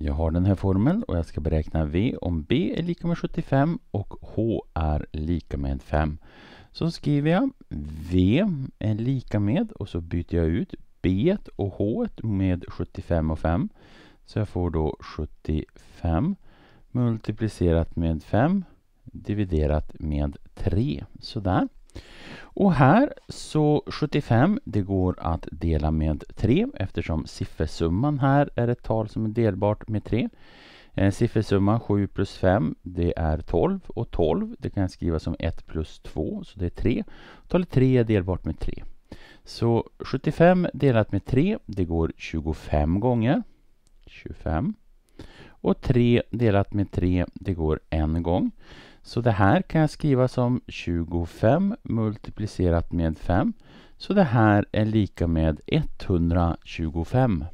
Jag har den här formeln och jag ska beräkna V om B är lika med 75 och H är lika med 5. Så skriver jag V är lika med och så byter jag ut B och H med 75 och 5. Så jag får då 75 multiplicerat med 5 dividerat med 3. Sådär. Och här så 75, det går att dela med 3 eftersom siffersumman här är ett tal som är delbart med 3. Eh, siffersumman 7 plus 5 det är 12 och 12 det kan skrivas som 1 plus 2 så det är 3. Talet 3 är delbart med 3. Så 75 delat med 3 det går 25 gånger. 25. Och 3 delat med 3, det går en gång. Så det här kan jag skriva som 25 multiplicerat med 5. Så det här är lika med 125.